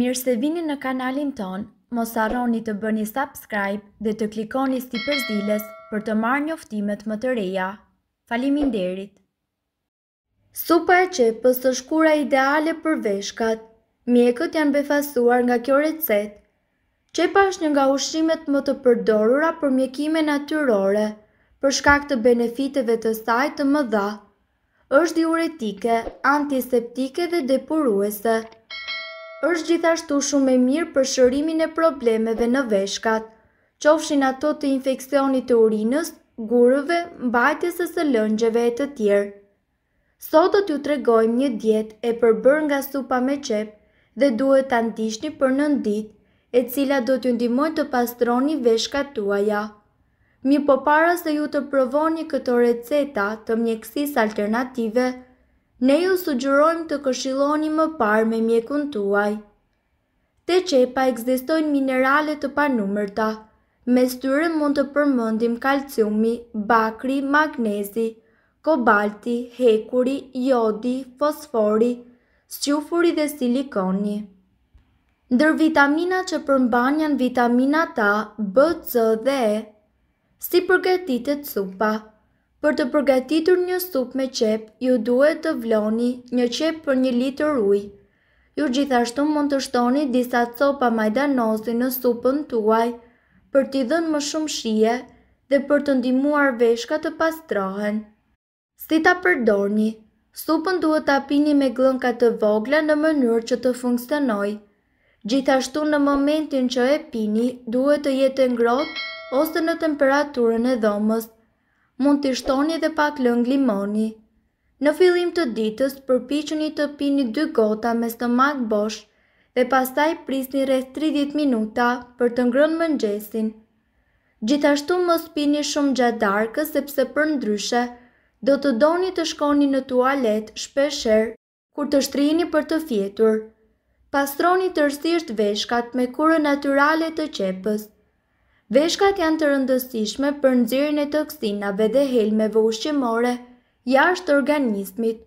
Mirë se vini në kanalin ton, mos arroni të bëni subscribe dhe të klikoni si përzilës për të marrë njoftimet më të reja. Falimin derit! Supa e qepës së shkura ideale për veshkat, mjekët janë befasuar nga kjo recet. Qepa është një nga ushimet më të përdorura për mjekime natyrore, për shkak të benefiteve të saj të më dha. është diuretike, antiseptike dhe depuruese, është gjithashtu shumë e mirë për shërimin e problemeve në veshkat, qofshin ato të infekcionit të urinës, gurëve, mbajtjes e së lëngjeve e të tjerë. Sot do t'ju tregojmë një dietë e përbër nga supa me qep dhe duhet ta ndiqni për nën ditë, e cila do t'ju ndihmojë të pastroni veshkat tuaja. Mi po para se ju të provoni këto receta të mjekësisë alternative, ne ju sugjerojmë të këshilloni më parë me mjekun tuaj. Te qepa ekzistojnë minerale të panumërta. Me styre mund të përmëndim kalciumi, bakri, magnezi, kobalti, hekuri, jodi, fosfori, squfuri dhe silikoni. Ndër vitamina që përmban janë vitamina A, B, C dhe E, si përgatitet supa. Për të përgatitur një sup me qep, ju duhet të vloni një qep për një litër uj. Ju gjithashtu mund të shtoni disa copa majdanozi në supën tuaj për t'i dhënë më shumë shije dhe për të ndihmuar veshkat të pastrohen. Si ta përdorni? Supën duhet ta pini me glënka të vogla në mënyrë që të funksionojë. Gjithashtu në momentin që e pini, duhet të jetë ngrohtë ose në temperaturën e dhomës mund të ishtoni edhe pak lëng limoni. Në fillim të ditës, përpiqeni të pini 2 gota me stomak bosh dhe pastaj prisni rreth 30 minuta për të ngrënë mëngjesin. Gjithashtu mos pini shumë gjatë darkës sepse për ndryshe do të doni të shkoni në tualet shpesher kur të shtrini për të fjetur. Pastroni të veshkat me kure naturalet të qepës. Veshkat janë të rëndësishme për nxirin e toksinave dhe helmeve ushqimore, jashtë organismit.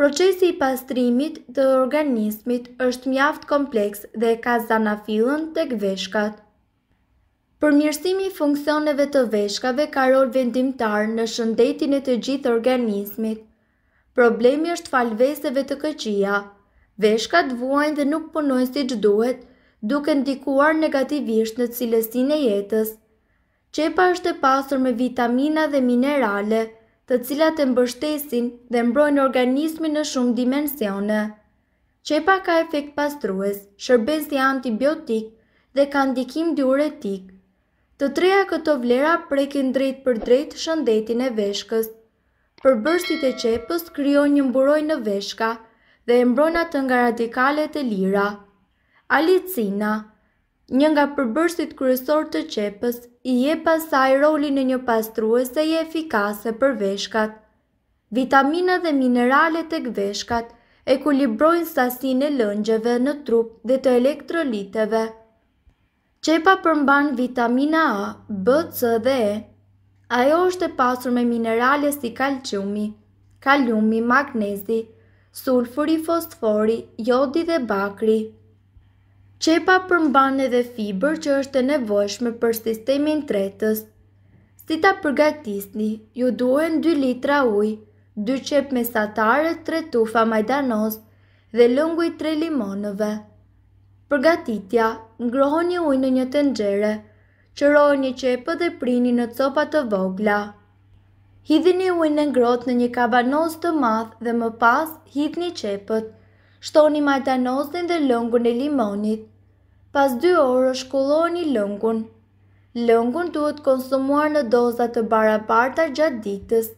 Procesi i pastrimit të organismit është mjaft kompleks dhe ka zanafilën të gveshkat. i funksioneve të veshkave ka rol vendimtar në shëndetin e të gjithë organismit. Problemi është falveseve të këqia. Veshkat vuajnë dhe nuk punojnë si gjithë duhet – duke ndikuar negativisht në cilësin e jetës. Qepa është e pasur me vitamina dhe minerale, të cilat e mbështesin dhe mbrojnë organismi në shumë dimensione. Qepa ka efekt pastrues, shërbes dhe antibiotik dhe ka ndikim diuretik. Të treja këto vlera prekin drejt për drejt shëndetin e veshkës. Për e qepës kryon një mburoj në veshka dhe e mbrojnë atë nga radikalet e lira. Alicina, një nga përbërësit kryesor të qepës, i je pasaj rolin e një pastruese e efikase për veshkat. Vitamina dhe mineralet e gveshkat e kulibrojnë sasin e lëngjeve në trup dhe të elektroliteve. Qepa përmban vitamina A, B, C dhe E. Ajo është e pasur me minerale si kalqiumi, kaliumi, magnezi, sulfuri, fosfori, jodi dhe bakri. Qepa përmban edhe fiber që është e nevojshme për sistemin tretës. Si ta përgatisni, ju duhen 2 litra uj, 2 qep me satare, 3 tufa majdanos dhe lëngu i 3 limonëve. Përgatitja, ngroho një uj në një tëngjere, qëroho një qepë dhe prini në copat të vogla. Hidhni uj në ngrot në një kabanos të math dhe më pas, hidhni qepët, shtoni majdanosin dhe lëngu në limonit pas 2 orë shkulloni lëngun. Lëngun duhet konsumuar në dozat të baraparta gjatë ditës.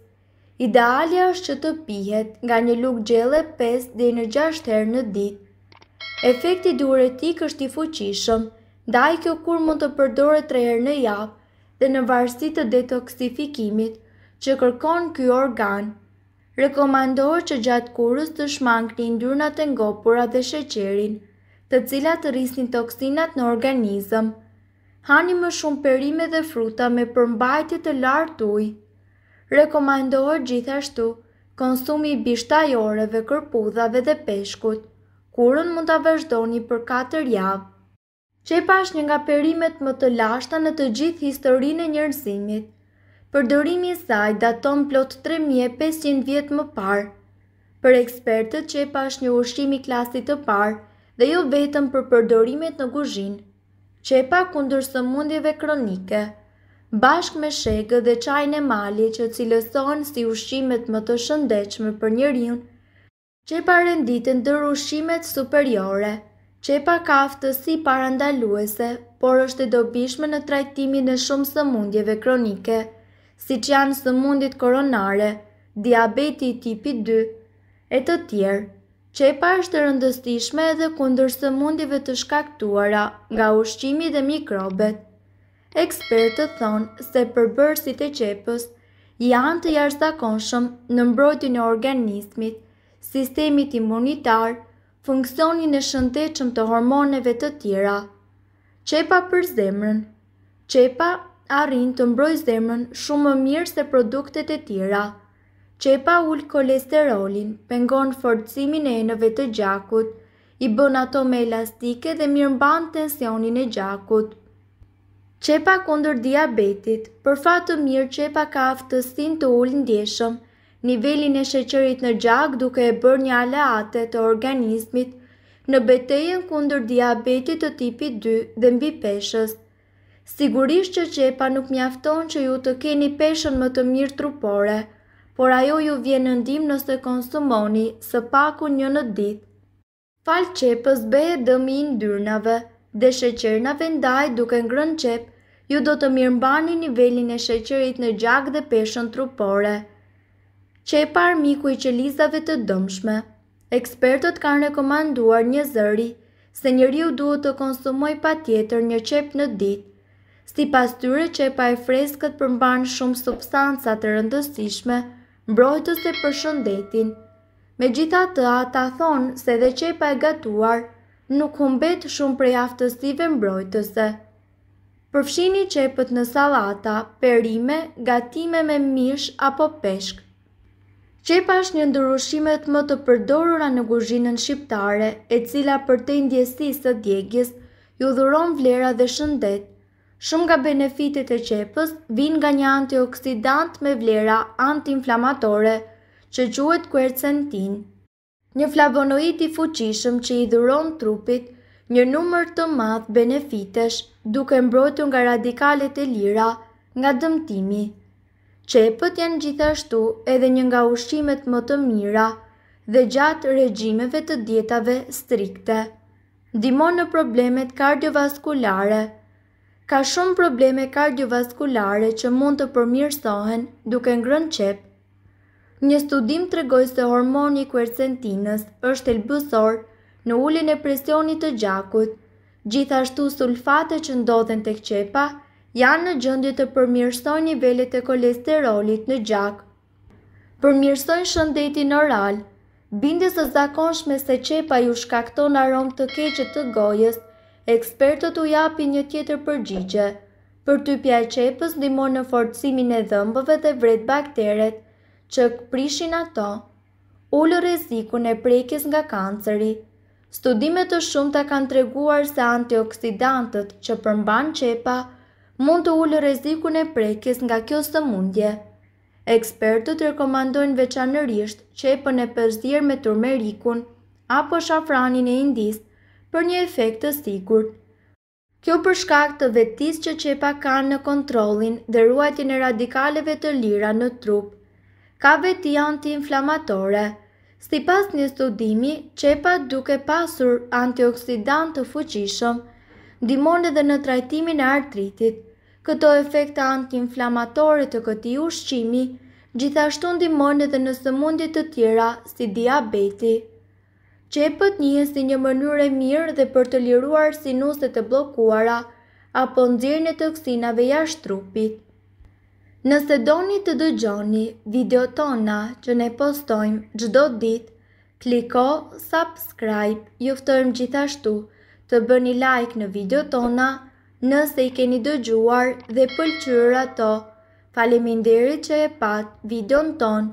Idealja është që të pihet nga një lukë gjele 5 dhe në 6 herë në ditë. Efekti diuretik është i fuqishëm, ndaj kjo kur mund të përdoret 3 herë në javë dhe në varsit të detoksifikimit që kërkon kjo organ. Rekomandohë që gjatë kurës të shmangni ndyrnat e ngopura dhe sheqerin të cilat të rrisnin toksinat në organizëm. Hani më shumë perime dhe fruta me përmbajtje të lartë ujë. Rekomandohet gjithashtu konsumi i bishtajoreve, kërpudhave dhe peshkut. Kurën mund ta vazhdoni për 4 javë. Qepa është një nga perimet më të lashta në të gjithë historinë e njerëzimit. Përdorimi i saj daton plot 3500 vjet më parë. Për ekspertët, qepa është një ushqim i klasit të parë dhe jo vetëm për përdorimet në guzhin, që e pa kundur së mundjeve kronike, bashk me shegë dhe qajnë e malje që cilëson si ushqimet më të shëndechme për njërin, që e pa renditin ushqimet superiore, që e pa kaftë si parandaluese, por është e dobishme në trajtimin e shumë së mundjeve kronike, si që janë së mundit koronare, diabeti tipi 2, e të tjerë, Qepa është rëndëstishme edhe kundër së mundive të shkaktuara nga ushqimi dhe mikrobet. Ekspertët thonë se përbërësit e qepës janë të jarëzakonshëm në mbrojtjën e organismit, sistemit imunitar, funksionin e shëndechëm të hormoneve të tjera. Qepa për zemrën Qepa arrin të mbrojt zemrën shumë më mirë se produktet e tjera, Qepa ullë kolesterolin, pengon forcimin e nëve të gjakut, i bën ato me elastike dhe mirëmban tensionin e gjakut. Qepa kundër diabetit, për fatë të mirë qepa ka aftësin të ullë ndjeshëm, nivelin e sheqerit në gjak duke e bërë një aleate të organismit në betejen kundër diabetit të tipit 2 dhe mbi peshës. Sigurisht që qepa nuk mjafton që ju të keni peshën më të mirë trupore, por ajo ju vjen në ndim nëse konsumoni së paku një në ditë. Falë qepës bëhe dëmi i ndyrnave dhe sheqernave ndaj duke ngrën qep, ju do të mirë mbani nivelin e sheqerit në gjak dhe peshën trupore. Qepa armiku i qelizave të dëmshme Ekspertët kanë rekomanduar një zëri, se njëri ju duhet të konsumoj pa tjetër një qep në ditë. Si pas tyre qepa e freskët përmban shumë substancat të rëndësishme, mbrojtës për përshëndetin. Me gjitha të ata thonë se dhe qepa e gatuar nuk humbet shumë prej aftësive mbrojtëse. Përfshini qepët në salata, perime, gatime me mish apo peshk. Qepa është një ndërushimet më të përdorura në guzhinën shqiptare, e cila për të indjesisë të djegjes, ju dhuron vlera dhe shëndet. Shumë nga benefitet e qepës vinë nga një antioksidant me vlera antiinflamatore, që quhet quercetin. Një flavonoid i fuqishëm që i dhuron trupit një numër të madh benefitesh, duke mbrojtur nga radikalet e lira nga dëmtimi. Qepët janë gjithashtu edhe një nga ushqimet më të mira dhe gjatë regjimeve të dietave strikte. Dimon në problemet kardiovaskulare ka shumë probleme kardiovaskulare që mund të përmirësohen duke ngrënë qep. Një studim të regoj se hormoni kuercentinës është elbësor në ullin e presionit të gjakut, gjithashtu sulfate që ndodhen të këqepa janë në gjëndje të përmirësoj nivellet e kolesterolit në gjak. Përmirësoj shëndetin oral, bindjes e zakonshme se qepa ju shkakton aromë të keqet të gojës, ekspertët u japin një tjetër përgjigje. Për ty e qepës, dimon në forcimin e dhëmbëve dhe vret bakteret që këprishin ato, ullë rezikun e prekis nga kanceri. Studimet të shumë të kanë treguar se antioksidantët që përmban qepa mund të ullë rezikun e prekis nga kjo së mundje. Ekspertët rekomandojnë veçanërrisht qepën e përzirë me turmerikun apo shafranin e indisë për një efekt të sigurt. Kjo për shkak të vetis që qepa kanë në kontrolin dhe ruajtjen e radikaleve të lira në trup. Ka veti antiinflamatore. Si pas një studimi, qepa duke pasur antioksidant të fuqishëm, dimon edhe në trajtimin e artritit. Këto efekte antiinflamatore të këti ushqimi, gjithashtu dimon edhe në sëmundit të tjera si diabeti qepët një si një mënyre mirë dhe për të liruar sinuset e blokuara, apo ndzirën e toksinave jashtë trupit. Nëse doni të dëgjoni video tona që ne postojmë gjdo dit, kliko subscribe, juftojmë gjithashtu të bëni like në video tona nëse i keni dëgjuar dhe pëlqyra to. Faleminderit që e pat videon tonë.